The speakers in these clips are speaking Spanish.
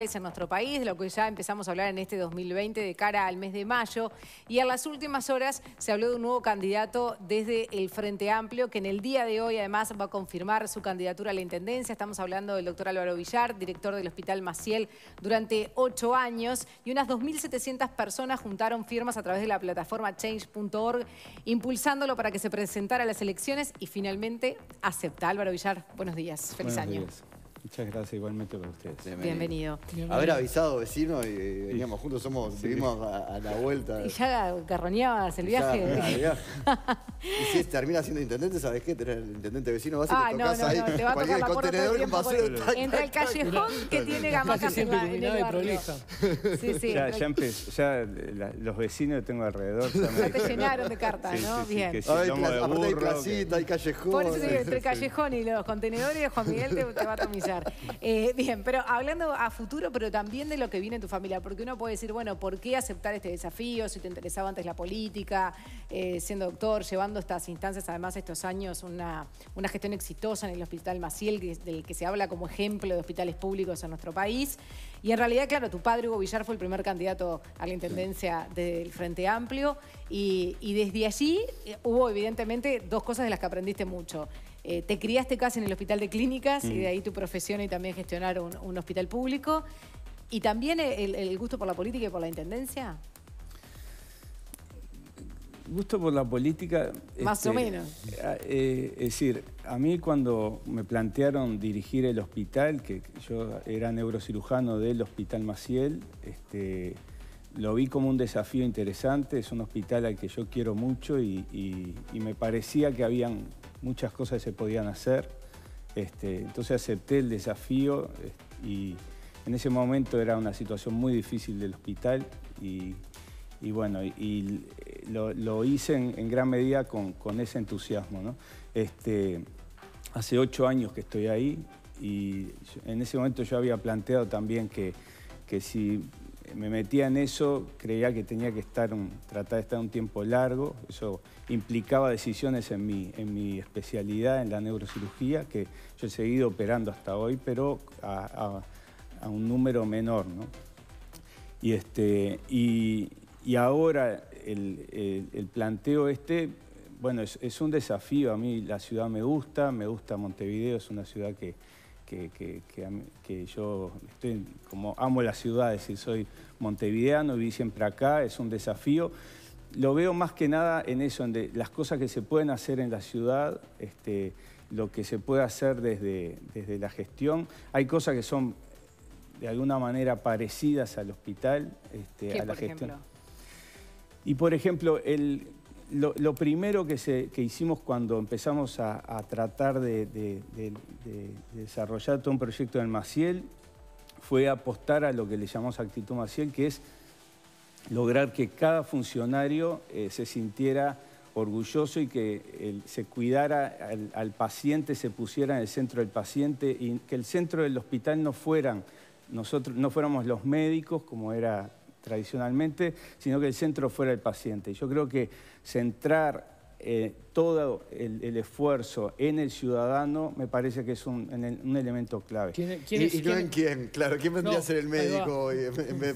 en nuestro país, de lo que ya empezamos a hablar en este 2020 de cara al mes de mayo. Y a las últimas horas se habló de un nuevo candidato desde el Frente Amplio, que en el día de hoy además va a confirmar su candidatura a la Intendencia. Estamos hablando del doctor Álvaro Villar, director del Hospital Maciel durante ocho años. Y unas 2.700 personas juntaron firmas a través de la plataforma change.org, impulsándolo para que se presentara a las elecciones y finalmente acepta. Álvaro Villar, buenos días. Feliz buenos año. Muchas gracias, igualmente para ustedes. Bienvenido. Haber avisado, vecino, y, veníamos juntos, seguimos a, la vuelta. Y ya garroñabas el viaje. y si terminas siendo intendente, ¿sabes qué? Tenés el intendente vecino, vas y ah, te tocas no, ahí. el contenedor Entre el callejón que tiene Gamacas en, Sí, sí. Ya, empezó, ya los vecinos tengo alrededor. Ya, te llenaron de cartas, ¿no? Bien. aparte hay placita, hay callejón. Por eso entre el callejón y los contenedores, Juan Miguel te va a tomillar. Eh, bien, pero hablando a futuro, pero también de lo que viene en tu familia, porque uno puede decir, bueno, ¿por qué aceptar este desafío? Si te interesaba antes la política, eh, siendo doctor, llevando estas instancias, además estos años, una, una gestión exitosa en el Hospital Maciel, del que se habla como ejemplo de hospitales públicos en nuestro país. Y en realidad, claro, tu padre, Hugo Villar, fue el primer candidato a la Intendencia del Frente Amplio y, y desde allí eh, hubo evidentemente dos cosas de las que aprendiste mucho. Eh, te criaste casi en el hospital de clínicas y mm. de ahí tu profesión y también gestionar un, hospital público. ¿Y también el, gusto por la política y por la intendencia? Gusto por la política. Más o este, menos. Eh, eh, es decir, a mí cuando me plantearon dirigir el hospital, que yo era neurocirujano del Hospital Maciel, este, lo vi como un desafío interesante. Es un hospital al que yo quiero mucho y me parecía que habían muchas cosas se podían hacer. Este, entonces acepté el desafío este, y en ese momento era una situación muy difícil del hospital y, bueno, y, eh, lo, hice en, gran medida con, ese entusiasmo. Este, hace ocho años que estoy ahí y en ese momento yo había planteado también que si me metía en eso, creía que tenía que estar tratar de estar un tiempo largo. Eso implicaba decisiones en mi, en mi especialidad, en la neurocirugía, que yo he seguido operando hasta hoy, pero a, un número menor. ¿no? Y, este, y, ahora el, planteo este, bueno, es un desafío. A mí la ciudad me gusta, me gusta Montevideo, es una ciudad que, que, yo estoy, como amo la ciudad, es decir, soy montevideano, viví siempre acá, es un desafío. Lo veo más que nada en eso, en las cosas que se pueden hacer en la ciudad, este, lo que se puede hacer desde, desde la gestión. Hay cosas que son de alguna manera parecidas al hospital, este, a la gestión. Y por ejemplo, el, lo, primero que, hicimos cuando empezamos a, tratar de, desarrollar todo un proyecto del Maciel fue apostar a lo que le llamamos actitud Maciel, que es lograr que cada funcionario eh, se sintiera orgulloso y que se cuidara al, al, paciente, se pusiera en el centro del paciente y que el centro del hospital no fueran nosotros, no fuéramos los médicos como era tradicionalmente, sino que el centro fuera el paciente. Yo creo que centrar eh, todo el, esfuerzo en el ciudadano me parece que es un, elemento clave. y, quién? en quién? Claro, ¿quién vendría a ser el médico hoy?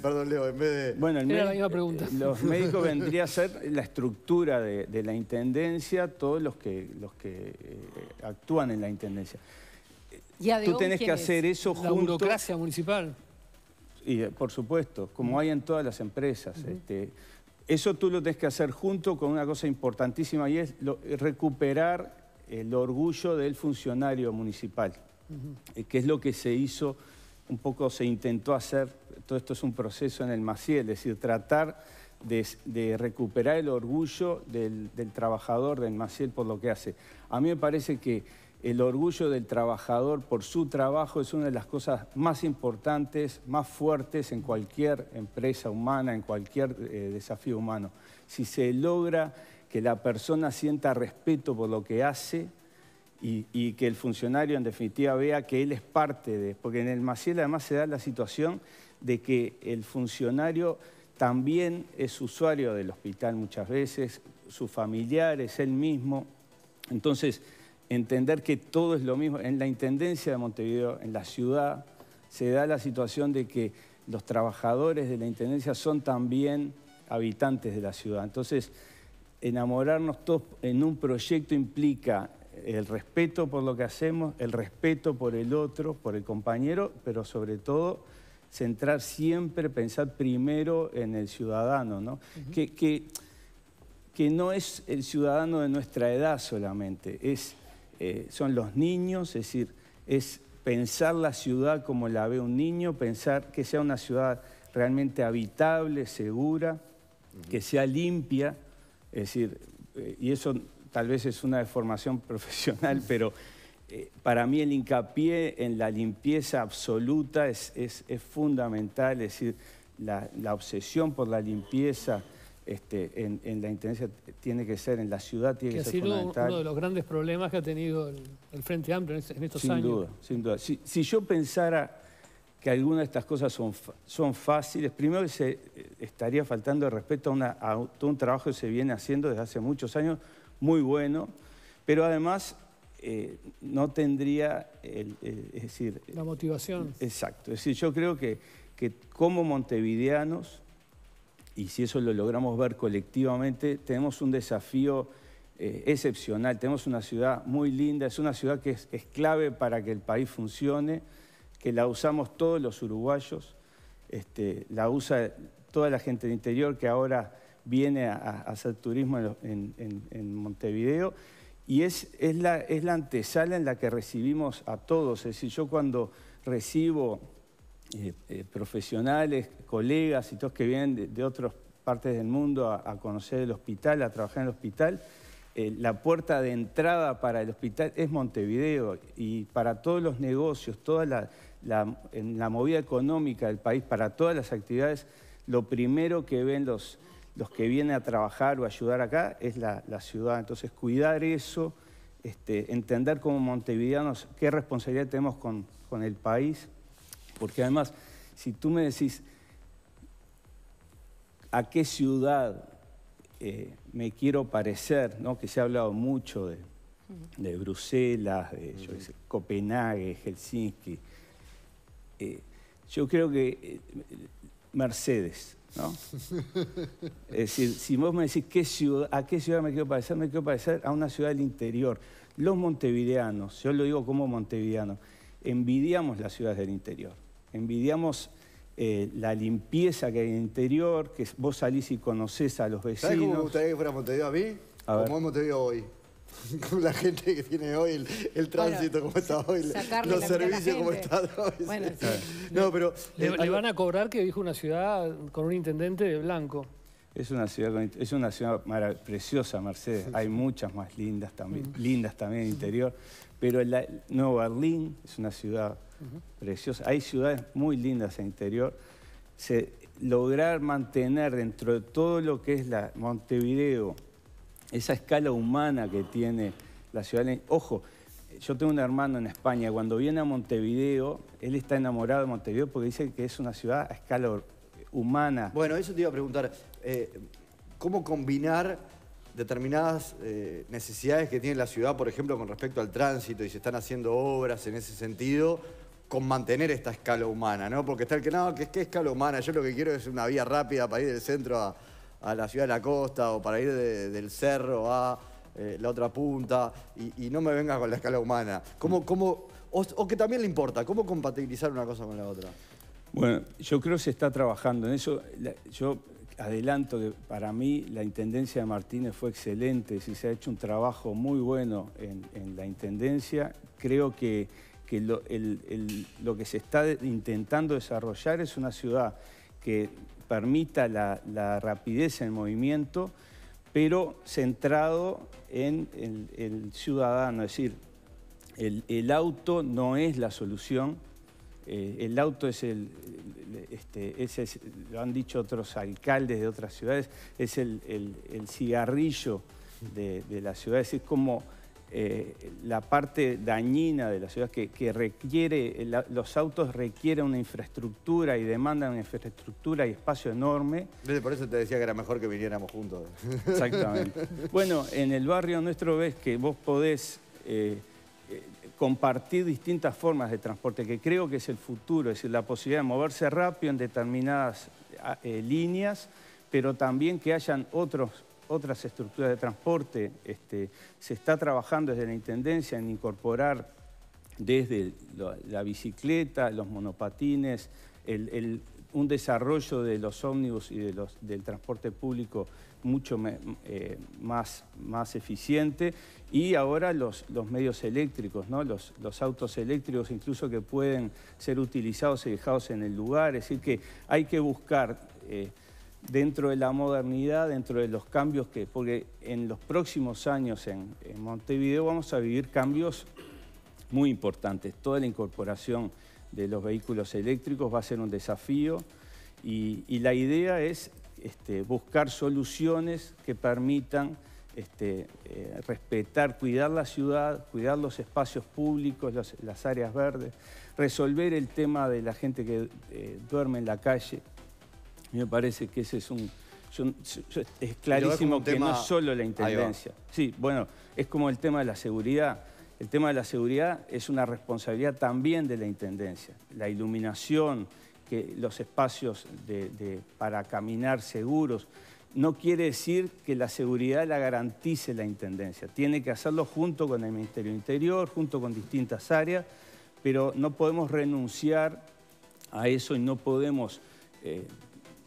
perdón, Leo, en vez de... Bueno, eh, Los médicos vendría a ser la estructura de, la Intendencia, todos los que, los que eh, actúan en la Intendencia. Tú tenés que hacer eso junto... La burocracia municipal. Y, eh, por supuesto, como mm. hay en todas las empresas. este, eso tú lo tienes que hacer junto con una cosa importantísima y es eh, recuperar el orgullo del funcionario municipal, eh, que es lo que se hizo, un poco se intentó hacer, todo esto es un proceso en el Maciel, es decir, tratar de, recuperar el orgullo del, trabajador del Maciel por lo que hace. A mí me parece que el orgullo del trabajador por su trabajo es una de las cosas más importantes, más fuertes en cualquier empresa humana, en cualquier eh, desafío humano. Si se logra que la persona sienta respeto por lo que hace y, que el funcionario en definitiva vea que él es parte de... Porque en el Maciel además se da la situación de que el funcionario también es usuario del hospital muchas veces, su familiar es él mismo. Entonces entender que todo es lo mismo. En la Intendencia de Montevideo, en la ciudad, se da la situación de que los trabajadores de la Intendencia son también habitantes de la ciudad. Entonces, enamorarnos todos en un proyecto implica el respeto por lo que hacemos, el respeto por el otro, por el compañero, pero sobre todo centrar siempre, pensar primero en el ciudadano, que, que, que no es el ciudadano de nuestra edad solamente, es eh, son los niños, es decir, es pensar la ciudad como la ve un niño, pensar que sea una ciudad realmente habitable, segura, que sea limpia, es decir, eh, y eso tal vez es una deformación profesional, pero eh, para mí el hincapié en la limpieza absoluta es, fundamental, es decir, la obsesión por la limpieza, este, en, la intendencia tiene que ser, en la ciudad tiene que, ser fundamental. uno de los grandes problemas que ha tenido el, Frente Amplio en, estos sin Duda, sin duda. Si, yo pensara que algunas de estas cosas son, son fáciles, primero se eh, estaría faltando el respeto a, todo un trabajo que se viene haciendo desde hace muchos años, muy bueno, pero además eh, no tendría, es decir... La motivación. Exacto, es decir, yo creo que, que como montevideanos y si eso lo logramos ver colectivamente, tenemos un desafío eh, excepcional. Tenemos una ciudad muy linda, es una ciudad que es, clave para que el país funcione, que la usamos todos los uruguayos, este, la usa toda la gente del interior que ahora viene a, hacer turismo en, Montevideo. Y es, es, la, es la antesala en la que recibimos a todos. Es decir, yo cuando recibo eh, eh, profesionales, colegas y todos que vienen de, otras partes del mundo a, conocer el hospital, a trabajar en el hospital. Eh, la puerta de entrada para el hospital es Montevideo y para todos los negocios, toda la, en la movida económica del país, para todas las actividades, lo primero que ven los, los que vienen a trabajar o ayudar acá es la, ciudad. Entonces, cuidar eso, este, entender como montevideanos qué responsabilidad tenemos con, con el país porque además, si tú me decís a qué ciudad eh, me quiero parecer, ¿no? que se ha hablado mucho de, Bruselas, de Copenhague, Helsinki, eh, yo creo que eh, Mercedes, ¿no? es decir, si vos me decís qué ciudad, a qué ciudad me quiero parecer, me quiero parecer a una ciudad del interior. Los montevideanos, yo lo digo como montevideano, envidiamos las ciudades del interior envidiamos eh, la limpieza que hay en el interior, que vos salís y conocés a los vecinos. ¿Sabés cómo me gustaría que fuera Montevideo a mí? ¿Cómo como es Montevideo hoy. Con la gente que tiene hoy, el, tránsito como está hoy, los servicios como está hoy. Bueno, no, pero, le, eh, van a cobrar que dijo una ciudad con un intendente de blanco. Es una ciudad, es una ciudad preciosa, Mercedes. Hay muchas más lindas también, mm. lindas también en el interior. Pero la, Nuevo Berlín es una ciudad hay ciudades muy lindas en interior. Se, lograr mantener dentro de todo lo que es la Montevideo, esa escala humana que tiene la ciudad. Ojo, yo tengo un hermano en España, cuando viene a Montevideo, él está enamorado de Montevideo porque dice que es una ciudad a escala humana. Bueno, eso te iba a preguntar, eh, ¿cómo combinar determinadas eh, necesidades que tiene la ciudad, por ejemplo, con respecto al tránsito y se están haciendo obras en ese sentido? con mantener esta escala humana, ¿no? Porque está el que, no, ¿qué, que escala humana? Yo lo que quiero es una vía rápida para ir del centro a, la ciudad de la costa o para ir del cerro a eh, la otra punta y, no me vengas con la escala humana. ¿Cómo, o, que también le importa, ¿cómo compatibilizar una cosa con la otra? Bueno, yo creo que se está trabajando en eso. yo adelanto que para mí la Intendencia de Martínez fue excelente, si se ha hecho un trabajo muy bueno en la Intendencia. Creo que que lo, que se está intentando desarrollar es una ciudad que permita la, rapidez en movimiento, pero centrado en el, ciudadano. Es decir, el, auto no es la solución, eh, el auto es el, este, ese lo han dicho otros alcaldes de otras ciudades, es el, cigarrillo de, de, las ciudades. Es como eh, la parte dañina de la ciudad que, requiere, eh, los autos requieren una infraestructura y demandan una infraestructura y espacio enorme. Por eso te decía que era mejor que viniéramos juntos. Exactamente. bueno, en el barrio nuestro ves que vos podés eh, compartir distintas formas de transporte, que creo que es el futuro, es decir, la posibilidad de moverse rápido en determinadas líneas, pero también que hayan otros otras estructuras de transporte. Este, se está trabajando desde la Intendencia en incorporar desde la bicicleta, los monopatines, un desarrollo de los ómnibus y de los, del transporte público mucho eh, más, más eficiente y ahora los, los medios eléctricos, los, los, autos eléctricos incluso que pueden ser utilizados y dejados en el lugar, es decir que hay que buscar eh, dentro de la modernidad, dentro de los cambios que... Porque en los próximos años en, Montevideo vamos a vivir cambios muy importantes. Toda la incorporación de los vehículos eléctricos va a ser un desafío y, la idea es este, buscar soluciones que permitan este, eh, respetar, cuidar la ciudad, cuidar los espacios públicos, las áreas verdes, resolver el tema de la gente que eh, duerme en la calle, me parece que ese es un... es clarísimo que no no solo la Intendencia. Sí, bueno, es como el tema de la seguridad. El tema de la seguridad es una responsabilidad también de la Intendencia. La iluminación, que los espacios de, para caminar seguros. No quiere decir que la seguridad la garantice la Intendencia. Tiene que hacerlo junto con el Ministerio Interior, junto con distintas áreas, pero no podemos renunciar a eso y no podemos... Eh,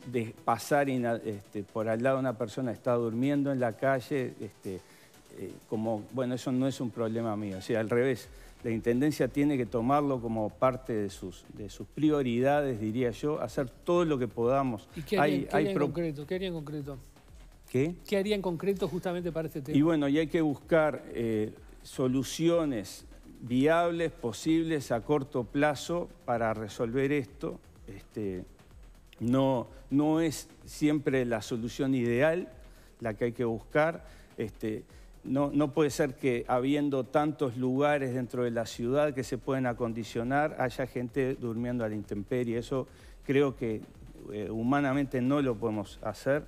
de pasar este, por al lado una persona que está durmiendo en la calle, este, eh, como, bueno, eso no es un problema mío. O sea, al revés, la Intendencia tiene que tomarlo como parte de sus, de sus prioridades, diría yo, hacer todo lo que podamos. ¿Y qué haría, hay, hay en, concreto? ¿Qué haría en concreto? ¿Qué? ¿Qué haría en concreto justamente para este tema? Y bueno, y hay que buscar eh, soluciones viables, posibles, a corto plazo para resolver esto. Este, no, no es siempre la solución ideal la que hay que buscar. Este, no, no, puede ser que habiendo tantos lugares dentro de la ciudad que se pueden acondicionar, haya gente durmiendo a la intemperie. Eso creo que eh, humanamente no lo podemos hacer.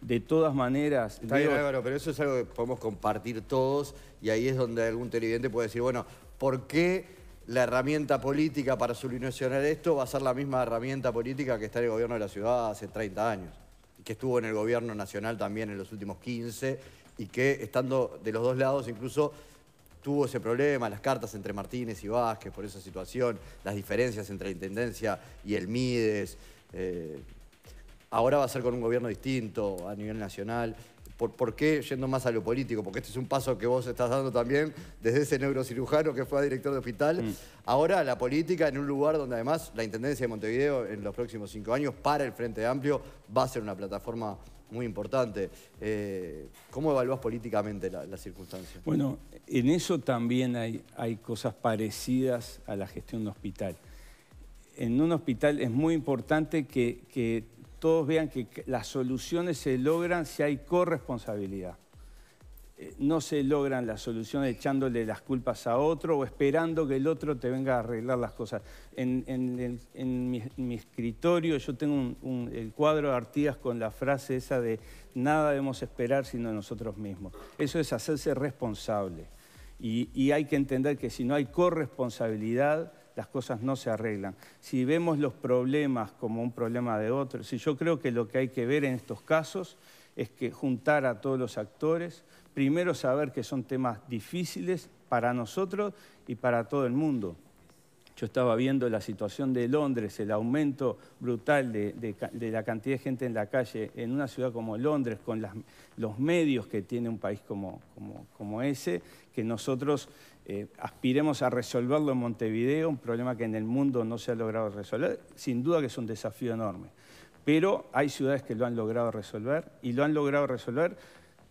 De todas maneras... pero eso es algo que podemos compartir todos y ahí es donde algún televidente puede decir, bueno, ¿por qué la herramienta política para solucionar esto va a ser la misma herramienta política que está en el gobierno de la ciudad hace 30 años, que estuvo en el gobierno nacional también en los últimos 15 y que estando de los dos lados incluso tuvo ese problema, las cartas entre Martínez y Vázquez por esa situación, las diferencias entre la Intendencia y el Mides. Eh, ahora va a ser con un gobierno distinto a nivel nacional por, por, qué, yendo más a lo político, porque este es un paso que vos estás dando también desde ese neurocirujano que fue director de hospital, mm. ahora la política en un lugar donde además la Intendencia de Montevideo en los próximos cinco años para el Frente Amplio va a ser una plataforma muy importante. Eh, ¿Cómo evaluás políticamente la, circunstancias? circunstancia? Bueno, en eso también hay, hay cosas parecidas a la gestión de hospital. En un hospital es muy importante que, que todos vean que las soluciones se logran si hay corresponsabilidad. Eh, no se logran las soluciones echándole las culpas a otro o esperando que el otro te venga a arreglar las cosas. En, mi, escritorio yo tengo el cuadro de Artigas con la frase esa de nada debemos esperar sino nosotros mismos. Eso es hacerse responsable. y hay que entender que si no hay corresponsabilidad, las cosas no se arreglan. Si vemos los problemas como un problema de otro, si yo creo que lo que hay que ver en estos casos es que juntar a todos los actores, primero saber que son temas difíciles para nosotros y para todo el mundo. Yo estaba viendo la situación de Londres, el aumento brutal de, la cantidad de gente en la calle en una ciudad como Londres, con los medios que tiene un país como, como ese, que nosotros eh, aspiremos a resolverlo en Montevideo, un problema que en el mundo no se ha logrado resolver. Sin duda que es un desafío enorme, pero hay ciudades que lo han logrado resolver y lo han logrado resolver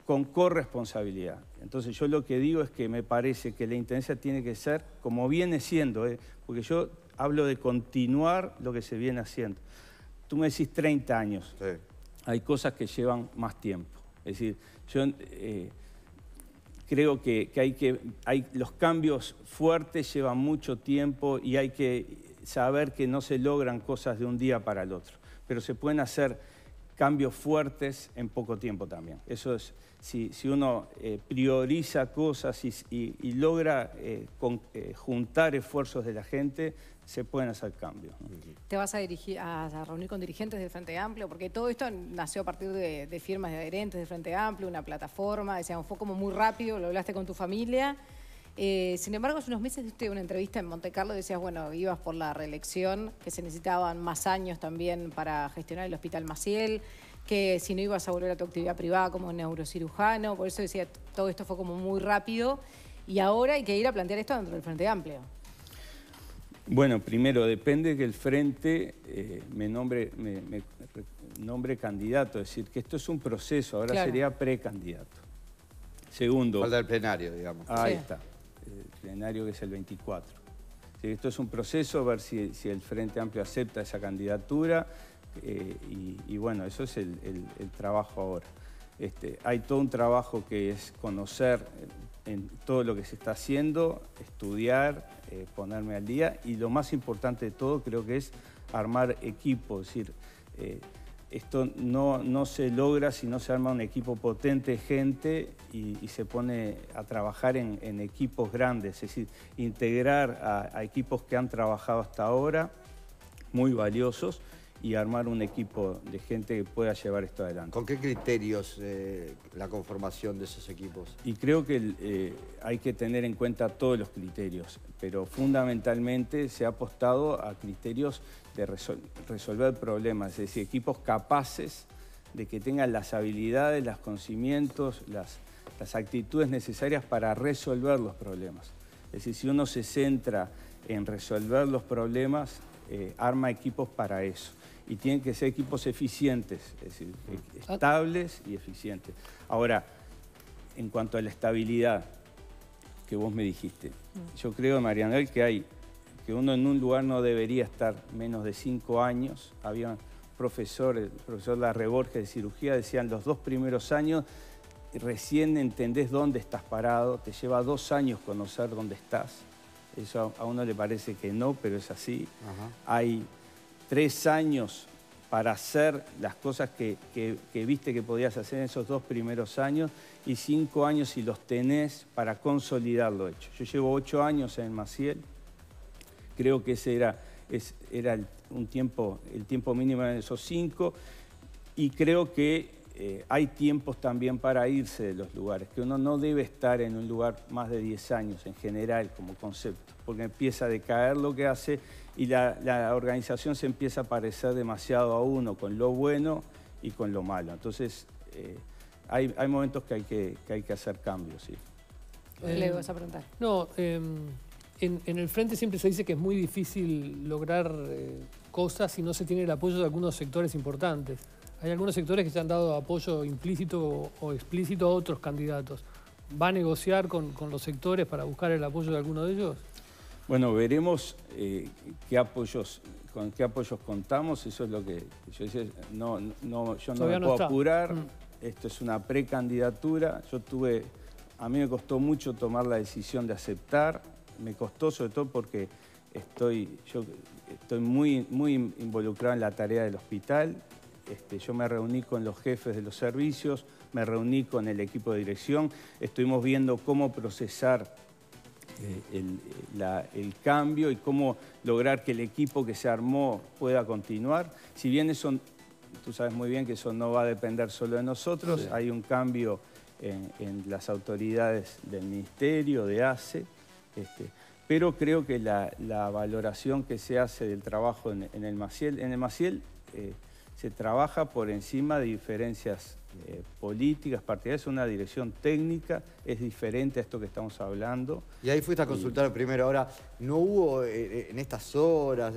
con corresponsabilidad. Entonces yo lo que digo es que me parece que la intendencia tiene que ser como viene siendo, ¿eh? porque yo hablo de continuar lo que se viene haciendo. Tú me decís 30 años, hay cosas que llevan más tiempo. Es decir, yo... Eh, creo que, que, hay que hay, los cambios fuertes llevan mucho tiempo y hay que saber que no se logran cosas de un día para el otro, pero se pueden hacer cambios fuertes en poco tiempo también. Eso es, si, uno eh, prioriza cosas y, logra eh, eh, juntar esfuerzos de la gente, se pueden hacer cambios. ¿Te vas a, reunir con dirigentes del Frente Amplio? Porque todo esto nació a partir de, firmas de adherentes del Frente Amplio, una plataforma, un fue como muy rápido, lo hablaste con tu familia... Eh, sin embargo, hace unos meses en una entrevista en Monte Carlo y decías, bueno, ibas por la reelección, que se necesitaban más años también para gestionar el Hospital Maciel, que si no ibas a volver a tu actividad privada como neurocirujano, por eso decía, todo esto fue como muy rápido y ahora hay que ir a plantear esto dentro del Frente Amplio. Bueno, primero, depende que el Frente eh, me, nombre, me, nombre candidato, es decir, que esto es un proceso, ahora sería precandidato. Segundo. Falta el plenario, digamos. Ahí está plenario que es el 24. Esto es un proceso, ver si, el Frente Amplio acepta esa candidatura eh, y, bueno, eso es el, trabajo ahora. Este, hay todo un trabajo que es conocer eh, en todo lo que se está haciendo, estudiar, eh, ponerme al día y lo más importante de todo creo que es armar equipo, decir, esto no, se logra si no se arma un equipo potente, gente, y, se pone a trabajar en, equipos grandes, es decir, integrar a equipos que han trabajado hasta ahora, muy valiosos, y armar un equipo de gente que pueda llevar esto adelante. ¿Con qué criterios eh, la conformación de esos equipos? Y creo que eh, hay que tener en cuenta todos los criterios, pero fundamentalmente se ha apostado a criterios de resolver problemas, es decir, equipos capaces de que tengan las habilidades, los conocimientos, las, actitudes necesarias para resolver los problemas. Es decir, si uno se centra en resolver los problemas, eh, arma equipos para eso y tienen que ser equipos eficientes, es decir, e- ah. estables y eficientes. Ahora, en cuanto a la estabilidad que vos me dijiste, mm. yo creo, Marianel, que hay que uno en un lugar no debería estar menos de cinco años. Había profesores, profesor, el profesor Larreborges de cirugía, decían los dos primeros años recién entendés dónde estás parado, te lleva dos años conocer dónde estás. Eso a uno le parece que no, pero es así. Hay tres años para hacer las cosas que, viste que podías hacer en esos dos primeros años y cinco años si los tenés para consolidar lo hecho. Yo llevo ocho años en Maciel, creo que ese era, era un tiempo, el tiempo mínimo en esos cinco y creo que eh, hay tiempos también para irse de los lugares, que uno no debe estar en un lugar más de 10 años en general como concepto, porque empieza a decaer lo que hace y la, organización se empieza a parecer demasiado a uno con lo bueno y con lo malo. Entonces, eh, hay, momentos que hay que, hacer cambios. ¿sí? Eh, Le vas a preguntar. No, em, en, en, el frente siempre se dice que es muy difícil lograr cosas si no se tiene el apoyo de algunos sectores importantes. Hay algunos sectores que se han dado apoyo implícito o explícito a otros candidatos. ¿Va a negociar con, los sectores para buscar el apoyo de alguno de ellos? Bueno, veremos eh, qué apoyos, con qué apoyos contamos. Eso es lo que yo decía. No, yo no me puedo apurar. Mm. Esto es una precandidatura. Yo tuve, a mí me costó mucho tomar la decisión de aceptar. Me costó sobre todo porque estoy, yo estoy muy, muy involucrado en la tarea del hospital. Este, yo me reuní con los jefes de los servicios, me reuní con el equipo de dirección, estuvimos viendo cómo procesar eh, el, cambio y cómo lograr que el equipo que se armó pueda continuar. Si bien eso, tú sabes muy bien que eso no va a depender solo de nosotros, hay un cambio en, las autoridades del Ministerio, de ACE, este, pero creo que la, valoración que se hace del trabajo en, el Maciel, en el Maciel eh, se trabaja por encima de diferencias eh, políticas, partidarias, una dirección técnica, es diferente a esto que estamos hablando. Y ahí fuiste a consultar primero, ahora, ¿no hubo eh, eh, en estas horas,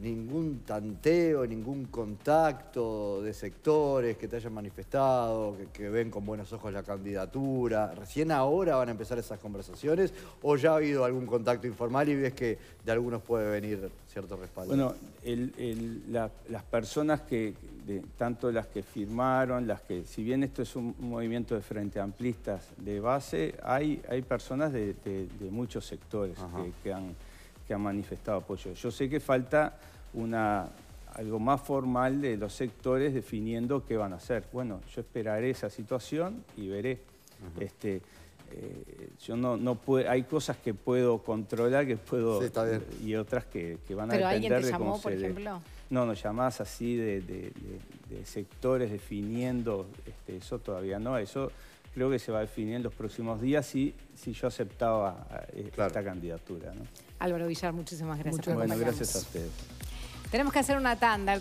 ningún tanteo, ningún contacto de sectores que te hayan manifestado, que, ven con buenos ojos la candidatura? ¿Recién ahora van a empezar esas conversaciones o ya ha habido algún contacto informal y ves que de algunos puede venir cierto respaldo? Bueno, las personas que, tanto las que firmaron, las que, si bien esto es un movimiento de frente amplistas de base, hay, hay personas de, muchos sectores que han que han manifestado apoyo. Yo sé que falta una, algo más formal de los sectores definiendo qué van a hacer. Bueno, yo esperaré esa situación y veré. este, eh, yo no, no hay cosas que puedo controlar, que puedo y otras que, van a ¿Pero depender alguien de cómo por ejemplo? No, no, llamás así de, de, sectores definiendo, este, eso todavía no, eso creo que se va a definir en los próximos días si, si yo aceptaba eh, esta candidatura. Álvaro Villar, muchísimas gracias. Muchas bueno, gracias a ustedes. Tenemos que hacer una tanda.